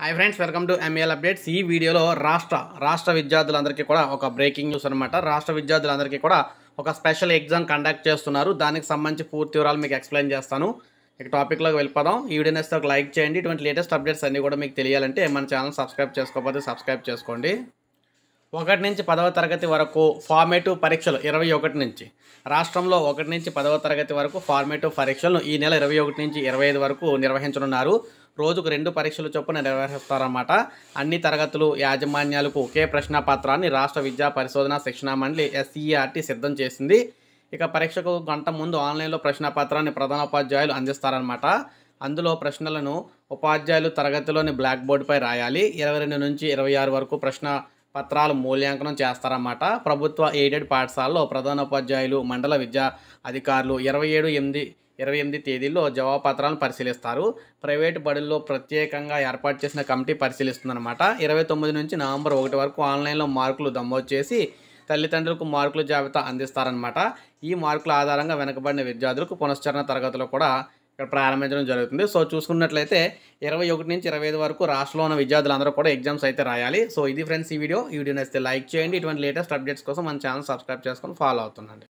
hi friends welcome to MAL updates ఈ వీడియోలో రాష్ట్ర రాష్ట్ర విద్యార్థులందరికీ కూడా ఒక బ్రేకింగ్ న్యూస్ అనమాట రాష్ట్ర విద్యార్థులందరికీ కూడా ఒక స్పెషల్ ఎగ్జామ్ కండక్ట్ చేస్తున్నారు దానికి సంబంధించి పూర్తి వివరాలు మీకు ఎక్స్ప్లెయిన్ చేస్తాను ఇక టాపిక్లోకి వెళ్ళిపోదాం ఈ వీడియో నేస్తే ఒక లైక్ చేయండి ఇటువంటి లేటెస్ట్ అప్డేట్స్ అన్నీ కూడా మీకు తెలియాలంటే మన ఛానల్ సబ్స్క్రైబ్ చేసుకోకపోతే సబ్స్క్రైబ్ చేసుకోండి ఒకటి నుంచి పదవ తరగతి వరకు ఫార్మేటివ్ పరీక్షలు ఇరవై ఒకటి నుంచి రాష్ట్రంలో ఒకటి నుంచి పదవ తరగతి వరకు ఫార్మేటివ్ పరీక్షలను ఈ నెల ఇరవై ఒకటి నుంచి ఇరవై ఐదు వరకు నిర్వహించనున్నారు రోజుకు రెండు పరీక్షలు చొప్పున నిర్వహిస్తారన్నమాట అన్ని తరగతులు యాజమాన్యాలకు ఒకే ప్రశ్నపత్రాన్ని రాష్ట్ర విద్యా పరిశోధన శిక్షణ మండలి ఎస్ఈఆర్టీ సిద్ధం చేసింది ఇక పరీక్షకు గంట ముందు ఆన్లైన్లో పత్రాన్ని ప్రధానోపాధ్యాయులు అందిస్తారనమాట అందులో ప్రశ్నలను ఉపాధ్యాయులు తరగతిలోని బ్లాక్ బోర్డుపై రాయాలి ఇరవై రెండు నుంచి ఇరవై ఆరు వరకు ప్రశ్న పత్రాలు మూల్యాంకనం చేస్తారన్నమాట ప్రభుత్వ ఎయిడెడ్ పాఠశాలలో ప్రధానోపాధ్యాయులు మండల విద్యా అధికారులు ఇరవై ఏడు ఎనిమిది ఇరవై ఎనిమిది తేదీల్లో జవాబు పత్రాలను పరిశీలిస్తారు ప్రైవేటు బడుల్లో ప్రత్యేకంగా ఏర్పాటు చేసిన కమిటీ పరిశీలిస్తుందన్నమాట ఇరవై తొమ్మిది నుంచి నవంబర్ ఒకటి వరకు ఆన్లైన్లో మార్కులు నమోదు చేసి తల్లిదండ్రులకు మార్కుల జాబితా అందిస్తారనమాట ఈ మార్కుల ఆధారంగా వెనుకబడిన విద్యార్థులకు పునశ్చరణ తరగతులు కూడా ఇక్కడ ప్రారంభించడం జరుగుతుంది సో చూసుకున్నట్లయితే ఇరవై ఒకటి నుంచి ఇరవై ఐదు వరకు రాష్ట్రంలో ఉన్న విద్యార్థులందరూ కూడా ఎగ్జామ్స్ అయితే రాయాలి సో ఇది ఫ్రెండ్స్ ఈ వీడియో ఈ వీడియో నచ్చితే లైక్ చేయండి ఇటువంటి లేటెస్ట్ అప్డేట్స్ కోసం మన ఛానల్ సబ్స్క్రైబ్ చేసుకొని ఫాలో అవుతుందండి